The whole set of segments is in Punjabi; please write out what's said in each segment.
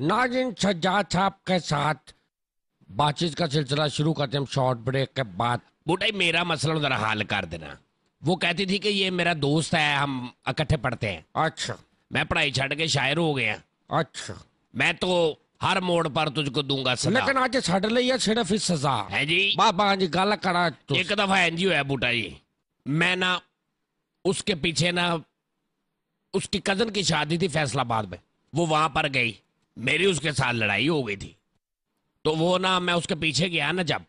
नाजिन सज्जाद साहब के साथ बातचीत का सिलसिला शुरू करते हम शॉर्ट ब्रेक के बाद बूटाई मेरा मसला जरा हल कर देना वो कहती थी कि ये मेरा दोस्त है हम इकट्ठे पढ़ते हैं अच्छा मैं पढ़ाई छड़ के शायर हो गया अच्छा मैं तो ਹਰ ਮੋੜ ਪਰ ਤੁਝ ਕੋ ਦੂੰਗਾ ਸਜ਼ਾ ਲੇਕਿਨ ਅੱਜ ਛੱਡ ਲਈ ਆ ਸਿਰਫ ਹੀ ਸਜ਼ਾ जी ਜੀ ਬਾਬਾ ਜੀ ਗੱਲ ਕਰਾ ਇੱਕ ਦਫਾ ਐਂਜੀ ਹੋਇਆ बूटा जी मैं ना उसके पीछे ना उसकी कजन की शादी थी फैसलाबाद में वो वहां पर गई मेरी उसके साथ लड़ाई हो गई थी तो वो ना मैं उसके पीछे गया ना जब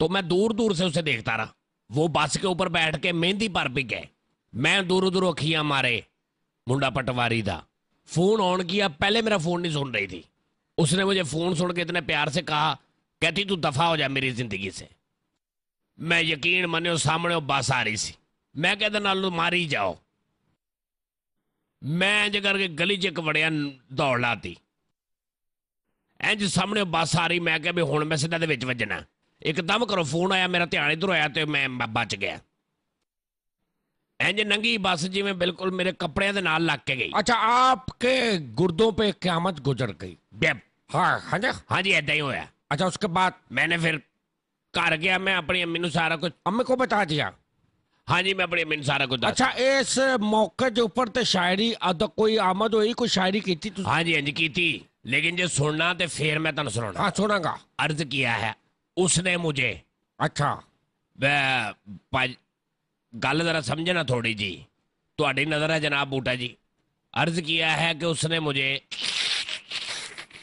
तो मैं दूर दूर से उसे देखता रहा वो बस के ऊपर बैठ के मेहंदी पर भी गए मैं दूर दूर अखियां मारे मुंडा पटवारी था फोन ऑन किया पहले मेरा फोन नहीं सुन रही थी उसने मुझे फोन सुन के इतने प्यार से कहा कहती तू दफा हो जा मेरी जिंदगी से मैं यकीन मनो सामने बस आ रही सी मैं कहते नालू मारी जाओ मैं जगह गली च एक वड़िया दौड़ लाती ਇੰਜ ਸਾਹਮਣੇ ਬੱਸ ਆ ਰਹੀ ਮੈਂ ਕਿਹਾ ਵੀ ਹੁਣ ਮੈਂ ਸਿੱਧਾ ਦੇ ਵਿੱਚ ਵੱਜਣਾ ਇੱਕਦਮ ਕਰੋ ਫੋਨ ਆਇਆ ਮੇਰਾ ਧਿਆਨ ਇਧਰ ਆਇਆ ਤੇ ਮੈਂ ਬਚ ਗਿਆ ਇੰਜ ਨੰਗੀ ਬੱਸ ਜਿਵੇਂ ਬਿਲਕੁਲ ਮੇਰੇ ਕੱਪੜਿਆਂ ਦੇ ਨਾਲ ਲੱਗ ਕੇ ਗਈ ਅੱਛਾ ਆਪਕੇ ਗੁਰਦੋਂ ਪੇ ਕਿਆਮਤ ਗੁਜ਼ਰ ਗਈ ਹਾਂ ਹਾਂ ਹਾਂਜੀ ਐਦਾਂ ਹੀ ਹੋਇਆ अच्छा उसके ਬਾਅਦ ਮੈਨੇ ਫਿਰ ਘਰ ਗਿਆ ਮੈਂ ਆਪਣੀ ਅੰਮੀ ਨੂੰ ਸਾਰਾ ਕੁਝ ਅੰਮੀ ਕੋ ਬਤਾ ਦਿਆ ਹਾਂਜੀ ਮੈਂ ਆਪਣੀ ਅੰਮੀ ਨੂੰ ਸਾਰਾ ਕੁਝ ਦੱਸ अच्छा इस मौके के ऊपर ते शायरी अद कोई आमद होई कोई शायरी की थी ਹਾਂਜੀ ਹਾਂਜੀ ਕੀਤੀ लेकिन जो सुनना तो फिर मैं तुम सुना हाँ सुनागा अर्ज किया है उसने मुझे अच्छा गल जरा समझना थोड़ी जी थोड़ी तो नजर है जनाब बूटा जी अर्ज किया है कि उसने मुझे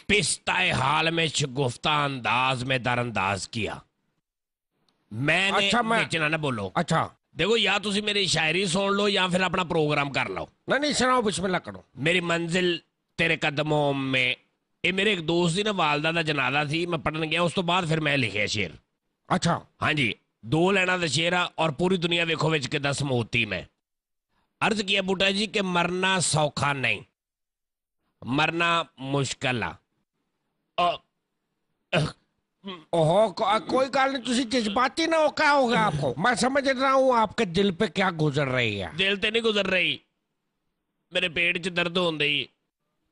पिस्ता हाल में शगुफ्ता अंदाज में दर अंदाज किया मैंने अच्छा, मैं- बेचना ना बोलो अच्छा देखो या तुम मेरी शायरी सुन लो या फिर अपना प्रोग्राम कर लो नहीं नहीं सुनाओ पिछले लकड़ो मेरी मंजिल तेरे कदमों में ਇਹ ਮੇਰੇ ਇੱਕ ਦੋਸਤ ਦੀ ਨਾ ਵਾਲਦਾ ਦਾ ਜਨਾਜ਼ਾ ਸੀ ਮੈਂ ਪੜਨ ਗਿਆ ਉਸ ਤੋਂ ਬਾਅਦ ਫਿਰ ਮੈਂ ਲਿਖਿਆ ਸ਼ੇਰ ਅੱਛਾ ਹਾਂਜੀ ਦੋ ਲੈਣਾ ਦਾ ਸ਼ੇਰ ਆ ਔਰ ਪੂਰੀ ਦੁਨੀਆ ਵੇਖੋ ਵਿੱਚ ਕਿਦਾਂ ਸਮੋਤੀ ਮੈਂ अर्ज किया बूटा जी के मरना सौखा नहीं मरना मुश्किल आ ओहो को, कोई गल नहीं तुम जज्बाती ना औखा होगा आपको मैं समझ रहा हूँ आपके दिल पे क्या गुजर रही है दिल ते नहीं गुजर रही मेरे पेट च दर्द होंगे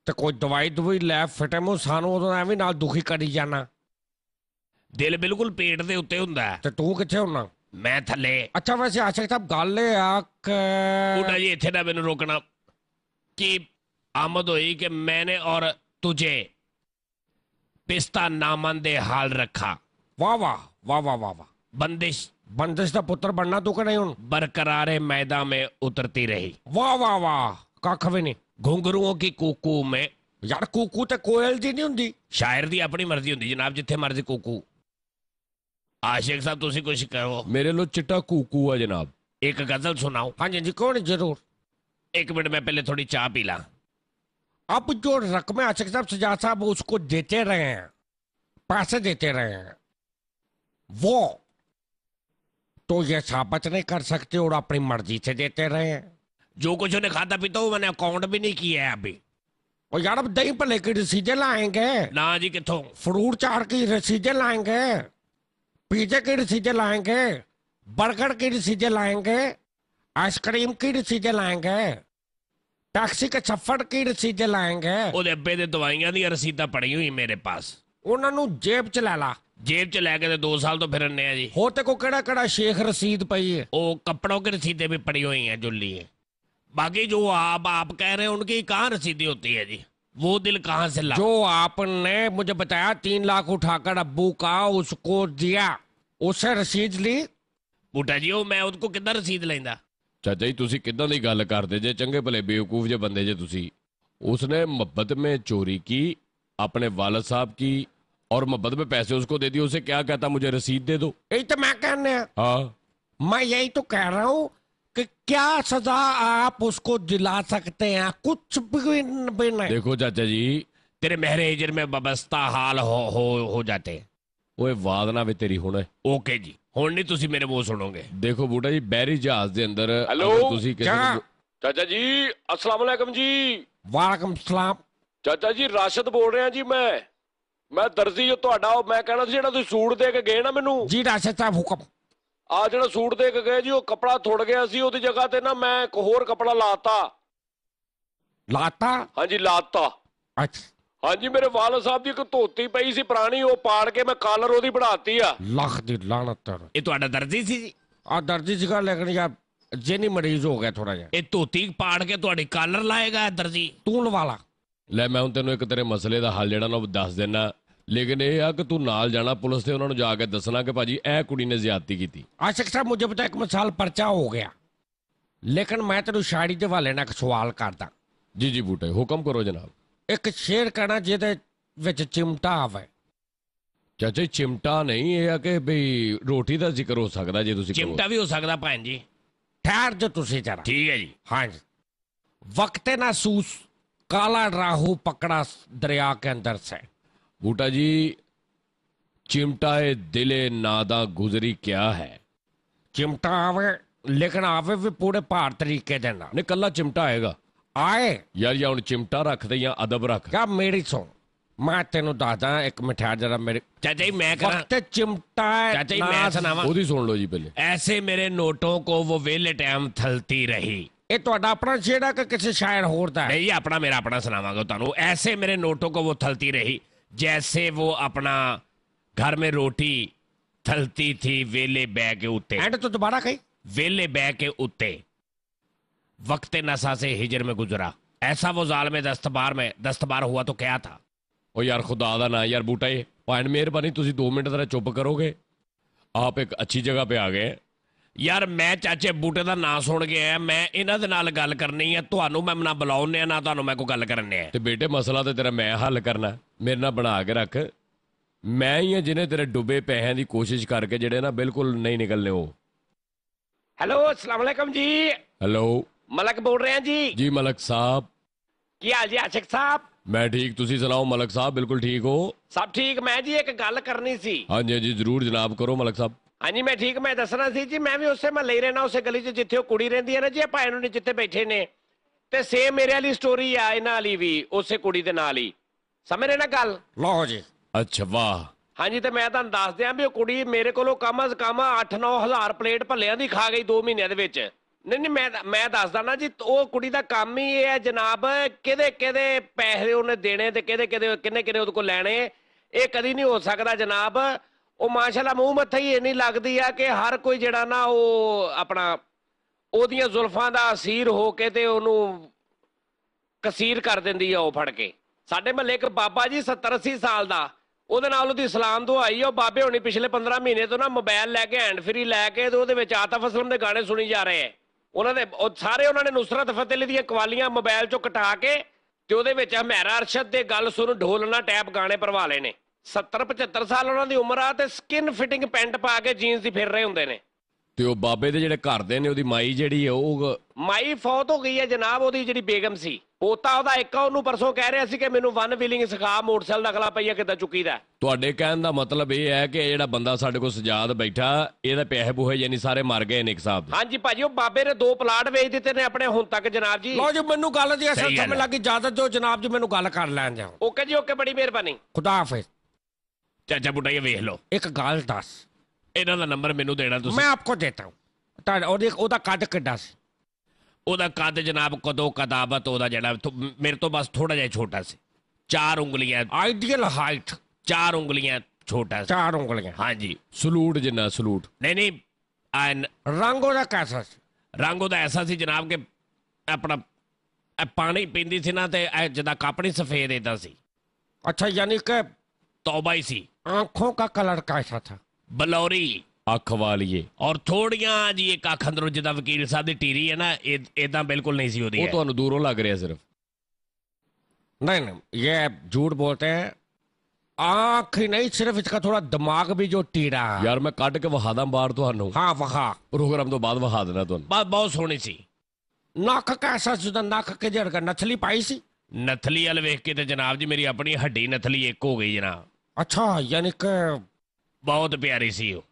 ਤੇ ਕੋਈ ਦਵਾਈ ਦਵਾਈ ਲੈ ਫਟੇਮੋ ਸਾਨੂੰ ਉਦੋਂ ਐਵੇਂ ਨਾਲ ਦੁਖੀ ਕਰੀ ਜਾਣਾ ਦਿਲ ਬਿਲਕੁਲ ਪੇਟ ਦੇ ਉੱਤੇ ਹੁੰਦਾ ਤੇ ਤੂੰ ਕਿੱਥੇ ਹੁੰਨਾ ਮੈਂ ਥੱਲੇ ਅੱਛਾ ਵੈਸੇ ਆਸ਼ਕ ਸਾਹਿਬ ਗੱਲ ਇਹ ਆ ਕਿ ਬੁੱਢਾ ਜੀ ਇੱਥੇ ਨਾ ਮੈਨੂੰ ਰੋਕਣਾ ਕਿ ਆਮਦ ਹੋਈ ਕਿ ਮੈਨੇ ਔਰ ਤੁਝੇ ਪਿਸਤਾ ਨਾਮਨ ਦੇ ਹਾਲ ਰੱਖਾ ਵਾ ਵਾ ਵਾ ਵਾ ਵਾ ਵਾਹ ਬੰਦਿਸ਼ ਦਾ ਪੁੱਤਰ ਬਣਨਾ ਤੂੰ ਕਿ ਹੁਣ ਬਰਕਰਾਰੇ ਮੈਦਾਨ ਮੇ ਉਤਰਤੀ ਰਹੀ ਵਾ ਵਾ ਵਾ ਕੱਖ ਵੀ ਨਹੀਂ घुंगरुओं की कुकू में यार ਕੂਕੂ ਤਾਂ ਕੋਇਲ ਦੀ ਨਹੀਂ ਹੁੰਦੀ ਸ਼ਾਇਰ ਦੀ ਆਪਣੀ ਮਰਜ਼ੀ ਹੁੰਦੀ ਜਨਾਬ ਜਿੱਥੇ ਮਰਜ਼ੀ ਕੂਕੂ ਆਸ਼ਿਕ ਸਾਹਿਬ ਤੁਸੀਂ ਕੁਝ ਕਹੋ मेरे लो चिट्टा कूकू है जनाब एक गजल सुनाओ हाँ जी जी कौन जरूर एक मिनट में पहले थोड़ी चाह पी ला अब जो रकमें आशिक साहब सजा साहब उसको देते रहे हैं पैसे देते रहे हैं वो तो ये साबित नहीं कर सकते और अपनी मर्जी से देते रहे हैं जो कुछ उन्हें खाता पीता वो मैंने अकाउंट भी नहीं किया है अभी और यार अब दही पल्ले की रसीदें लाएंगे ना जी कितों फ्रूट चाट की रसीदें लाएंगे पिज्जे की रसीदें लाएंगे बर्गर की रसीदें लाएंगे आइसक्रीम की रसीदें लाएंगे ਟੈਕਸੀ ਕੇ ਛੱਫੜ ਕੀ ਰਸੀਦੇ ਲਾਏਗੇ ਉਹਦੇ ਅੱਬੇ ਦੇ ਦਵਾਈਆਂ ਦੀਆਂ ਰਸੀਦਾਂ ਪੜੀ ਹੋਈ ਮੇਰੇ ਪਾਸ ਉਹਨਾਂ ਨੂੰ ਜੇਬ ਚ ਲੈ ਲਾ ਜੇਬ ਚ ਲੈ ਕੇ ਤੇ 2 ਸਾਲ ਤੋਂ ਫਿਰਨੇ ਆ ਜੀ ਹੋਰ ਤੇ ਕੋ ਕਿਹੜਾ ਕਿਹੜਾ ਸ਼ੇਖ ਰਸੀਦ ਪਈ ਹੈ ਉਹ ਕੱਪੜੋਂ ਕੀ ਰਸੀਦੇ ਵੀ ਪੜੀ ਹੋਈ ਹੈ ਜੁੱਲੀ ਹੈ बाकी जो आप आप कह रहे हैं उनकी कहाँ रसीदी होती है जी वो दिल कहाँ से ला जो आपने मुझे बताया तीन लाख उठाकर अब्बू का उसको दिया उससे रसीद ली ਬੂਟਾ ਜੀ ਉਹ ਮੈਂ ਉਹਦੇ ਕੋ ਕਿੱਦਾਂ ਰਸੀਦ ਲੈਂਦਾ ਚਾਚਾ ਜੀ ਤੁਸੀਂ ਕਿੱਦਾਂ ਦੀ ਗੱਲ ਕਰਦੇ ਜੇ ਚੰਗੇ ਭਲੇ ਬੇਵਕੂਫ ਜੇ ਬੰਦੇ ਜੇ ਤੁਸੀਂ ਉਸਨੇ ਮੁਹੱਬਤ ਮੇਂ ਚੋਰੀ ਕੀ ਆਪਣੇ ਵਾਲਦ और मोहब्बत में पैसे उसको दे दिए उसे क्या कहता मुझे रसीद दे दो यही तो मैं कहने हाँ मैं यही तो कह रहा हूँ कि क्या सजा आप उसको दिला सकते हैं कुछ भी, भी नहीं देखो चाचा जी ਤੇਰੇ ਮਹਿਰੇਜਰ ਮੇ ਬਬਸਤਾ ਹਾਲ ਹੋ ਹੋ- ਹੋ ਜਾਤੇ ਓਏ ਵਾਦ ਨਾ ਵੇ ਤੇਰੀ ਹੁਣ ਓਕੇ ਜੀ ਹੁਣ ਨਹੀਂ ਤੁਸੀਂ ਮੇਰੇ ਮੂੰਹ ਸੁਣੋਗੇ ਦੇਖੋ ਬੂਟਾ ਜੀ ਬੈਰੀ ਜਹਾਜ਼ ਦੇ ਅੰਦਰ ਹੈਲੋ, ਤੁਸੀਂ ਕਿਸੇ ਚਾਚਾ ਜੀ ਅਸਲਾਮ ਅਲੈਕਮ ਜੀ ਵਾਲਕਮ ਸਲਾਮ ਚਾਚਾ ਜੀ ਰਾਸ਼ਦ ਬੋਲ ਰਿਹਾ ਜੀ ਮੈਂ ਮੈਂ ਦਰਜ਼ੀ ਜੋ ਤੁਹਾਡਾ ਉਹ ਮੈਂ ਕਹਿਣਾ ਸੀ ਜਿਹੜਾ ਤੁਸੀਂ ਸੂਟ ਦੇ ਕੇ ਗਏ ਨਾ ਮੈਨੂੰ ਜੀ ਰਾਸ਼ਦ ਸਾਹਿਬ ਹੁਕਮ ਆ ਜਿਹੜਾ ਸੂਟ ਦੇ ਕੇ ਗਏ ਜੀ ਉਹ ਕਪੜਾ ਥੁੜ ਗਿਆ ਸੀ ਉਹਦੀ ਜਗ੍ਹਾ ਤੇ ਨਾ ਮੈਂ ਇੱਕ ਹੋਰ ਕਪੜਾ ਲਾਤਾ ਲਾਤਾ ਹਾਂਜੀ ਲਾਤਾ ਅੱਛਾ ਹਾਂਜੀ ਮੇਰੇ ਵਾਲਾ ਸਾਹਿਬ ਦੀ ਇੱਕ ਧੋਤੀ ਪਈ ਸੀ ਪੁਰਾਣੀ ਉਹ ਪਾੜ ਕੇ ਮੈਂ ਕਾਲਰ ਉਹਦੀ ਬਣਾਤੀ ਆ ਲੱਖ ਦੀ ਲਾਣਤ ਇਹ ਤੁਹਾਡਾ ਦਰਜੀ ਸੀ ਜੀ ਆ ਦਰਜੀ ਲੈਣ ਜਾ ਜੇ ਨਹੀਂ ਮਰੀਜ਼ ਹੋ ਗਿਆ ਥੋੜਾ ਜਿਹਾ ਇਹ ਧੋਤੀ ਪਾੜ ਕੇ ਤੁਹਾਡੀ ਕਾਲਰ ਲਾਏਗਾ ਦਰਜੀ ਤੂੰ ਲਵਾ ਲੈ ਮੈਂ ਹੁਣ ਤੈਨੂੰ ਇੱਕ ਤੇਰੇ ਮਸਲੇ ਦਾ ਹੱਲ ਜਿਹੜਾ ਨਾ ਉਹ ਦੱਸ ਦੇਣਾ ਲੇਕਿਨ ਇਹ ਆ ਕਿ ਤੂੰ ਨਾਲ ਜਾਣਾ ਪੁਲਿਸ ਤੇ ਉਹਨਾਂ ਨੂੰ ਜਾ ਕੇ ਦੱਸਣਾ ਕਿ ਭਾਜੀ ਇਹ ਕੁੜੀ ਨੇ ਜ਼ਿਆਦਤੀ ਕੀਤੀ ਆਸ਼ਕ ਸਾਹਿਬ ਮੁਝੇ ਪਤਾ ਇੱਕ ਮਸਾਲ ਪਰਚਾ ਹੋ ਗਿਆ ਲੇਕਿਨ ਮੈਂ ਤੈਨੂੰ ਸ਼ਾੜੀ ਦੇ ਹਵਾਲੇ ਨਾਲ ਇੱਕ ਸਵਾਲ ਕਰਦਾ ਜੀ ਜੀ ਬੂਟੇ ਹੁਕਮ ਕਰੋ ਜਨਾਬ ਇੱਕ ਸ਼ੇਰ ਕਹਿਣਾ ਜਿਹਦੇ ਵਿੱਚ ਚਿਮਟਾ ਆਵੇ ਚਾਚੇ ਚਿਮਟਾ ਨਹੀਂ ਇਹ ਆ ਕਿ ਭਈ ਰੋਟੀ ਦਾ ਜ਼ਿਕਰ ਹੋ ਸਕਦਾ ਜੇ ਤੁਸੀਂ ਚਿਮਟਾ ਵੀ ਹੋ ਸਕਦਾ ਭੈਣ ਜੀ ਠਹਿਰ ਜੋ ਤੁਸੀਂ ਜਰਾ ਠੀਕ ਹੈ ਜੀ ਹਾਂ ਜੀ ਵਕਤੇ ਨਾ ਸੂਸ ਕਾਲਾ ਰਾਹੂ ਪਕੜਾ ਦਰਿਆ ਕੇ ਅੰਦਰ ਸੇ ਬੂਟਾ ਜੀ ਚਿਮਟਾਏ ਦਿਲੇ ਨਾਦਾ ਗੁਜ਼ਰੀ ਕਿਆ ਹੈ ਚਿਮਟਾ ਆਵੇ ਲੇਕਿਨ ਆਵੇ ਵੀ ਪੂਰੇ ਭਾਰ ਤਰੀਕੇ ਦੇ ਨਾਲ ਨਹੀਂ ਕੱਲਾ ਚਿਮਟਾ ਆਏਗਾ ਆਏ ਯਾਰ ਯਾ ਹੁਣ ਚਿਮਟਾ ਰੱਖਦੇ ਜਾਂ ਅਦਬ ਰੱਖ ਕਾ ਮੇਰੀ ਸੁਣ ਮੈਂ ਤੈਨੂੰ ਦੱਸਦਾ ਇੱਕ ਮਠਿਆ ਜਰਾ ਮੇਰੇ ਚਾਚਾ ਜੀ ਮੈਂ ਕਰਾਂ ਤੇ ਚਿਮਟਾ ਚਾਚਾ ਜੀ ਮੈਂ ਸੁਣਾਵਾਂ ਉਹਦੀ ਸੁਣ ਲਓ ਜੀ ਪਹਿਲੇ ਐਸੇ ਮੇਰੇ ਨੋਟੋਂ ਕੋ ਉਹ ਵੇਲੇ ਟਾਈਮ ਥਲਤੀ ਰਹੀ ਇਹ ਤੁਹਾਡਾ ਆਪਣਾ ਛੇੜਾ ਕਿ ਕਿਸੇ ਸ਼ਾਇਰ ਹੋਰ ਦਾ ਨਹੀਂ ਆਪਣਾ ਮੇਰਾ ਆਪਣਾ ਸੁਣਾਵਾਂਗਾ ਤੁਹਾਨੂੰ ਐਸੇ ਮੇਰੇ ਨੋਟੋਂ ਕੋ ਉਹ ਥਲਤੀ ਰਹੀ जैसे वो अपना घर में रोटी थलती थी वेले बह के उत्ते एंड तो दोबारा कही वेले बह के उत्ते वक्त नशा से हिजर में गुजरा ऐसा वो जालमे दस्तबार में दस्तबार हुआ तो क्या था ओ यार खुदा ना यार बूटा ये पॉइंट मेहरबानी तुम दो मिनट जरा चुप करोगे आप एक अच्छी जगह पे आ गए यार मैं चाचे बूटे का ना सुन गया है मैं ਇਹਨਾਂ गल करनी है ਕਰਨੀ ਹੈ ਤੁਹਾਨੂੰ ਮੈਂ ਨਾ ਬੁਲਾਉਨੇ ਆ ਨਾ ਤੁਹਾਨੂੰ ਮੈਂ ਕੋਈ ਗੱਲ ਕਰਨੀ ਹੈ ਤੇ ਬੇਟੇ ਮਸਲਾ ਤੇ ਤੇਰਾ ਮੇਰੇ ਨਾਲ ਬਣਾ ਕੇ ਰੱਖ ਮੈਂ ਹੀ ਆ ਜਿਹਨੇ ਤੇਰੇ ਡੁੱਬੇ ਪੈਸਿਆਂ ਦੀ ਕੋਸ਼ਿਸ਼ ਕਰਕੇ ਜਿਹੜੇ ਨਾ ਬਿਲਕੁਲ ਨਹੀਂ ਨਿਕਲਨੇ ਉਹ ਹੈਲੋ ਅਸਲਾਮ ਅਲੈਕਮ ਜੀ ਹੈਲੋ ਮਲਕ ਬੋਲ ਰਹੇ ਆ ਜੀ ਜੀ ਮਲਕ ਸਾਹਿਬ ਕੀ ਹਾਲ ਜੀ ਆਸ਼ਿਕ ਸਾਹਿਬ ਮੈਂ ਠੀਕ ਤੁਸੀਂ ਸੁਣਾਓ ਮਲਕ ਸਾਹਿਬ ਬਿਲਕੁਲ ਠੀਕ ਹੋ ਸਭ ਠੀਕ ਮੈਂ ਜੀ ਇੱਕ ਗੱਲ ਕਰਨੀ ਸੀ ਹਾਂਜੀ ਜੀ ਜ਼ਰੂਰ ਜਨਾਬ ਕਰੋ ਮਲਕ ਸਾਹਿਬ ਹਾਂਜੀ ਮੈਂ ਠੀਕ ਮੈਂ ਦੱਸਣਾ ਸੀ ਜੀ ਮੈਂ ਵੀ ਉਸੇ ਮਹੱਲੇ ਹੀ ਰਹਿਣਾ ਉਸੇ ਗਲੀ 'ਚ ਜਿੱਥੇ ਉਹ ਕੁੜੀ ਰਹਿੰਦੀ ਹੈ ਨਾ ਜੀ ਆਪਾਂ ਇਹਨੂੰ ਨਹੀਂ ਜਿੱਥੇ ਬੈਠੇ ਨੇ ਤੇ ਸੇਮ ਮੇਰੇ ਵਾਲੀ ਸਟੋਰੀ ਆ ਇਹਨਾਂ ਵਾਲੀ ਵੀ ਉਸੇ ਕੁੜੀ ਦੇ ਨਾਲ ਹੀ ਸਮਝ ਰਹੇ ਨਾ ਗੱਲ ਲਓ ਜੀ ਅੱਛਾ ਵਾਹ ਹਾਂਜੀ ਤੇ ਮੈਂ ਤੁਹਾਨੂੰ ਦੱਸ ਦਿਆਂ ਵੀ ਉਹ ਕੁੜੀ ਮੇਰੇ ਕੋਲੋਂ ਕਮ ਅਜ਼ ਕਮ 8-9000 ਪਲੇਟ ਭੱਲਿਆਂ ਦੀ ਖਾ ਗਈ 2 ਮਹੀਨਿਆਂ ਦੇ ਵਿੱਚ ਨਹੀਂ ਨਹੀਂ ਮੈਂ ਮੈਂ ਦੱਸਦਾ ਨਾ ਜੀ ਉਹ ਕੁੜੀ ਦਾ ਕੰਮ ਹੀ ਇਹ ਹੈ ਜਨਾਬ ਕਿਹਦੇ ਕਿਹਦੇ ਪੈਸੇ ਉਹਨੇ ਦੇਣੇ ਤੇ ਕਿਹਦੇ ਕਿਹਦੇ ਕਿੰਨੇ ਕਿੰਨੇ ਉਹਦੇ ਕੋਲ ਲੈਣੇ ਇਹ ਕਦੀ ਨਹੀਂ ਹੋ ਸਕਦਾ ਜਨਾਬ ਉਹ ਮਾਸ਼ਾਅੱਲਾ ਮੂੰਹ ਮੱਥਾ ਹੀ ਇੰਨੀ ਲੱਗਦੀ ਆ ਕਿ ਹਰ ਕੋਈ ਜਿਹੜਾ ਨਾ ਉਹ ਆਪਣਾ ਉਹਦੀਆਂ ਜ਼ੁਲਫਾਂ ਦਾ ਅਸੀਰ ਹੋ ਕੇ ਤੇ ਉਹਨੂੰ ਕਸੀਰ ਕਰ ਦਿੰਦੀ ਆ ਉਹ ਫੜ ਕੇ ਸਾਡੇ ਮਹੱਲੇ ਇੱਕ ਬਾਬਾ ਜੀ 70 80 ਸਾਲ ਦਾ ਉਹਦੇ ਨਾਲ ਉਹਦੀ ਸਲਾਮ ਦੁਆਈ ਉਹ ਬਾਬੇ ਹੋਣੀ ਪਿਛਲੇ 15 ਮਹੀਨੇ ਤੋਂ ਨਾ ਮੋਬਾਈਲ ਲੈ ਕੇ ਹੈਂਡ ਫ੍ਰੀ ਲੈ ਕੇ ਤੇ ਉਹਦੇ ਵਿੱਚ ਆਤਾ ਫਸਲਮ ਦੇ ਗਾਣੇ ਸੁਣੀ ਜਾ ਰਹੇ ਐ ਉਹਨਾਂ ਦੇ ਸਾਰੇ ਉਹਨਾਂ ਨੇ ਨੁਸਰਤ ਫਤਿਹ ਲਈ ਦੀਆਂ ਕਵਾਲੀਆਂ ਮੋਬਾਈਲ ਚੋਂ ਕਟਾ ਕੇ ਤੇ ਉਹਦੇ ਵਿੱਚ ਹਮੈਰਾ ਅਰਸ਼ਦ ਦੇ ਗੱਲ ਸੁਣ ਢੋਲਣਾ ਟੈਪ ਗਾਣੇ ਪਰਵਾ ਲਏ ਨੇ 70 75 ਸਾਲ ਉਹਨਾਂ ਦੀ ਉਮਰ ਆ ਤੇ ਸਕਿਨ ਫਿਟਿੰਗ ਪੈਂਟ ਪਾ ਕੇ ਜੀਨਸ ਦੀ ਫਿਰ ਰਹੇ ਹੁੰਦੇ ਨੇ ਤੇ ਉਹ ਬਾਬੇ ਦੇ ਜਿਹੜੇ ਘਰ ਦੇ ਨੇ ਉਹਦੀ ਮਾਈ ਜਿਹੜੀ ਹੈ ਉਹ ਮਾਈ ਫੌਤ ਹੋ ਗਈ ਹੈ ਜਨਾਬ ਉਹਦੀ ਜਿਹੜੀ ਬੇਗਮ ਸੀ ਪੋਤਾ ਉਹਦਾ ਇੱਕ ਆ, ਉਹਨੂੰ ਪਰਸੋਂ ਕਹਿ ਰਿਹਾ ਸੀ ਕਿ ਮੈਨੂੰ ਵਨ ਵੀਲਿੰਗ ਸਿਖਾ ਮੋਟਰਸਾਈਕਲ ਦਾ ਅਗਲਾ ਪਈਆ ਕਿੱਦਾਂ ਚੁੱਕੀਦਾ ਤੁਹਾਡੇ ਕਹਿਣ ਦਾ ਮਤਲਬ ਇਹ ਹੈ ਕਿ ਜਿਹੜਾ ਬੰਦਾ ਸਾਡੇ ਕੋਲ ਸਜਾਦ ਬੈਠਾ ਇਹਦੇ ਪੈਸੇ ਬੂਹੇ ਯਾਨੀ ਸਾਰੇ ਮਰ ਗਏ ਨੇ ਇੱਕ ਸਾਹਿਬ ਦੇ ਹਾਂਜੀ ਭਾਜੀ ਉਹ ਬਾਬੇ ਨੇ ਦੋ ਪਲਾਟ ਵੇਚ ਦਿੱਤੇ ਨੇ ਆਪਣੇ ਹੁਣ ਤੱਕ ਜਨਾਬ ਜੀ ਲਓ ਜੀ ਮੈਨੂੰ ਗੱਲ ਦੀ ਅਸਲ ਸਮਝ ਲੱਗੀ ਜਾਦਤ ਜੋ ਜਨਾਬ ਜੀ ਮੈਨੂੰ ਗੱਲ ਕਰ ਲੈਣ ਦਿਓ ਓਕੇ ਜੀ ਓਕੇ ਬੜੀ ਮਿਹਰਬਾਨੀ ਖੁਦਾ ਹਾਫਿਜ਼ ਚਾਚਾ ਬੁੱਢਾ ਇਹ ਵੇਖ ਲਓ ਇੱਕ ਗੱਲ ਦੱਸ ਇਹਨਾਂ ਦਾ ਨੰਬਰ ਮੈਨੂੰ ਦੇਣਾ ਤੁਸੀਂ ਮੈਂ ਆਪਕੋ ਦੇਤਾ ਹੂੰ ਤਾਂ ਉਹ ਦੇਖ ਉਹਦਾ ਕੱਦ ਕਿੱਡਾ ਸੀ ਉਹਦਾ ਕੱਦ ਜਨਾਬ ਕਦੋਂ ਕਦਾਬਤ ਉਹਦਾ ਜਿਹੜਾ ਮੇਰੇ ਤੋਂ ਬਸ ਥੋੜਾ ਜਿਹਾ ਛੋਟਾ ਸੀ ਚਾਰ ਉਂਗਲੀਆਂ ਆਈਡੀਅਲ ਹਾਈਟ ਚਾਰ ਉਂਗਲੀਆਂ ਛੋਟਾ ਸੀ ਚਾਰ ਉਂਗਲੀਆਂ ਹਾਂਜੀ ਸਲੂਟ ਜਿੰਨਾ ਸਲੂਟ ਨਹੀਂ ਨਹੀਂ ਐਨ ਰੰਗ ਉਹਦਾ ਕੈਸਾ ਸੀ ਰੰਗ ਉਹਦਾ ਐਸਾ ਸੀ ਜਨਾਬ ਕਿ ਆਪਣਾ ਇਹ ਪਾਣੀ ਪੀਂਦੀ ਸੀ ਨਾ ਤੇ ਇਹ ਜਿਹਦਾ ਕਾਪੜੀ ਸਫੇਦ ਏਦਾਂ ਸੀ ਅੱਛਾ ਯਾਨੀ ਕਿ ਤੌਬਾ ਹੀ ਸੀ आंखों ਦਾ ਕਲਰ कैसा ਥਾ ਬਲੌਰੀ ਅੱਖ ਵਾਲੀਏ ਔਰ ਥੋੜੀਆਂ ਜੀ ਇੱਕ ਅੱਖ ਅੰਦਰੋਂ ਜਿਹਦਾ ਵਕੀਲ ਸਾਹਿਬ ਦੀ ਟੀਰੀ ਹੈ ਨਾ ਇਦਾਂ ਬਿਲਕੁਲ ਨਹੀਂ ਸੀ ਉਹਦੀ ਉਹ ਤੁਹਾਨੂੰ ਦੂਰੋਂ ਲੱਗ ਰਿਹਾ ਸਿਰਫ ਨਹੀਂ ਨਹੀਂ ਇਹ ਝੂਠ ਬੋਲਤੇ ਹੈ ਆਖ ही नहीं सिर्फ इसका थोड़ा दिमाग भी जो टीड़ा ਯਾਰ ਮੈਂ ਕੱਢ ਕੇ ਵਹਾ ਦਾਂ ਬਾਹਰ ਤੁਹਾਨੂੰ ਹਾਂ ਵਹਾ ਪ੍ਰੋਗਰਾਮ ਤੋਂ ਬਾਅਦ ਵਹਾ ਦੇਣਾ ਤੁਹਾਨੂੰ ਬਾਤ ਬਹੁਤ ਸੋਹਣੀ ਸੀ ਨੱਕ ਕੈਸਾ सुधा ਨੱਕ ਕੇ जड़ ਨਥਲੀ ਪਾਈ ਸੀ ਨਥਲੀ ਵਾਲ ਵੇਖ ਕੇ ਤੇ ਜਨਾਬ ਜੀ ਮੇਰੀ ਆਪਣੀ ਹੱਡੀ ਨਥਲੀ ਇੱਕ ਹੋ ਗਈ ਜਨਾਬ ਅੱਛਾ ਯਾਨੀ ਕਿ ਬਹੁਤ ਪਿਆਰੀ ਸੀ ਉਹ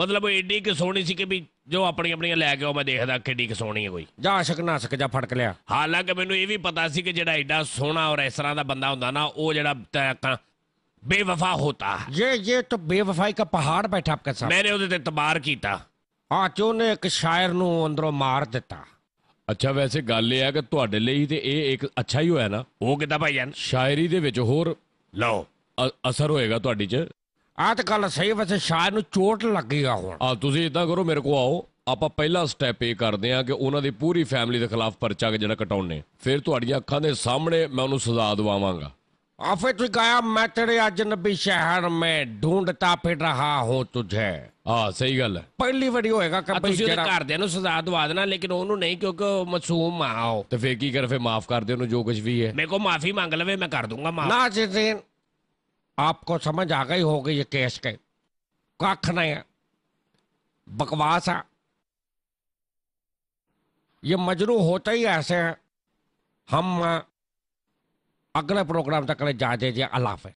ਮਤਲਬ ਉਹ ਏਡੀ ਕਿ ਸੋਹਣੀ ਸੀ ਕਿ ਵੀ ਜੋ ਆਪਣੀ ਆਪਣੀਆਂ ਲੈ ਕੇ ਆਉ ਮੈਂ ਦੇਖਦਾ ਕਿੱਡੀ ਕਿ ਸੋਹਣੀ ਹੈ ਕੋਈ ਜਾ ਸ਼ਕ ਨਾ ਸ਼ਕ ਜਾ ਫੜਕ ਲਿਆ ਹਾਲਾਂਕਿ ਮੈਨੂੰ ਇਹ ਵੀ ਪਤਾ ਸੀ ਕਿ ਜਿਹੜਾ ਏਡਾ ਸੋਹਣਾ ਔਰ ਇਸ ਤਰ੍ਹਾਂ ਦਾ ਬੰਦਾ ਹੁੰਦਾ ਨਾ ਉਹ ਜਿਹੜਾ ਤਾਂ ਬੇਵਫਾ ਹੁੰਦਾ है ਇਹ ਤਾਂ ਬੇਵਫਾਈ ਦਾ ਪਹਾੜ ਬੈਠਾ ਆਪਕੇ आपके साथ ਉਹਦੇ ਤੇ ਤਬਾਰ ਕੀਤਾ ਹਾਂ ਕਿ ਉਹਨੇ ਇੱਕ ਸ਼ਾਇਰ ਨੂੰ ਅੰਦਰੋਂ ਮਾਰ ਦਿੱਤਾ ਅੱਛਾ ਵੈਸੇ ਗੱਲ ਇਹ ਆ ਕਿ ਤੁਹਾਡੇ ਲਈ ਤੇ ਇਹ ਇੱਕ ਅੱਛਾ ਹੀ ਹੋਇਆ ਨਾ ਉਹ ਕਿਦਾਂ ਭਾਈ ਜਾਨ ਸ਼ਾਇਰੀ ਦੇ ਵਿੱਚ ਹੋਰ ਲਓ ਅਸਰ ਹੋਏਗਾ ਤੁਹਾਡੀ 'ਚ ਆਹ ਤਾਂ ਗੱਲ ਸਹੀ ਵਸੇ ਸ਼ਾਇਦ ਨੂੰ ਚੋਟ ਲੱਗੀ ਆ ਹੁਣ ਆ ਤੁਸੀਂ ਇਦਾਂ ਕਰੋ ਮੇਰੇ ਕੋ ਆਓ ਆਪਾਂ ਪਹਿਲਾ ਸਟੈਪ ਇਹ ਕਰਦੇ ਆ ਕਿ ਉਹਨਾਂ ਦੀ ਪੂਰੀ ਫੈਮਿਲੀ ਦੇ ਖਿਲਾਫ ਪਰਚਾ ਜਿਹੜਾ ਕਟਾਉਣੇ ਫਿਰ ਤੁਹਾਡੀਆਂ ਅੱਖਾਂ ਦੇ ਸਾਹਮਣੇ ਮੈਂ ਉਹਨੂੰ ਸਜ਼ਾ ਦਵਾਵਾਂਗਾ ਆਫੇ ਤੂੰ ਗਾਇਆ ਮੈਂ ਤੇਰੇ ਅਜਨਬੀ ਸ਼ਹਿਰ ਮੈਂ ਢੂੰਡਤਾ ਫਿਰ ਰਹਾ ਹੂੰ ਤੁਝੇ ਆ ਸਹੀ ਗੱਲ ਪਹਿਲੀ ਵਾਰੀ ਹੋਏਗਾ ਕਿ ਤੁਸੀਂ ਜਿਹੜਾ ਘਰਦਿਆਂ ਨੂੰ ਸਜ਼ਾ ਦਵਾ ਦੇਣਾ ਲੇਕਿਨ ਉਹਨੂੰ ਨਹੀਂ ਕਿਉਂਕਿ ਉਹ ਮਾਸੂਮ ਆ ਤੇ ਫੇ ਕੀ ਕਰ ਫੇ ਮਾਫ ਕਰ ਦੇ ਉਹਨੂੰ ਜੋ ਕੁਝ ਵੀ ਹੈ ਮੇਰੇ ਕੋ ਮਾਫੀ ਮੰਗ ਲਵੇ ਮੈਂ ਕਰ ਦੂੰਗਾ ਮਾਫ ਨਾ ਜੀ आपको समझ आ गई होगी ये केस के कख नहीं है बकवास है ये मजरू होते ही ऐसे हैं हम अगले प्रोग्राम तक जा दीजिए अलाफे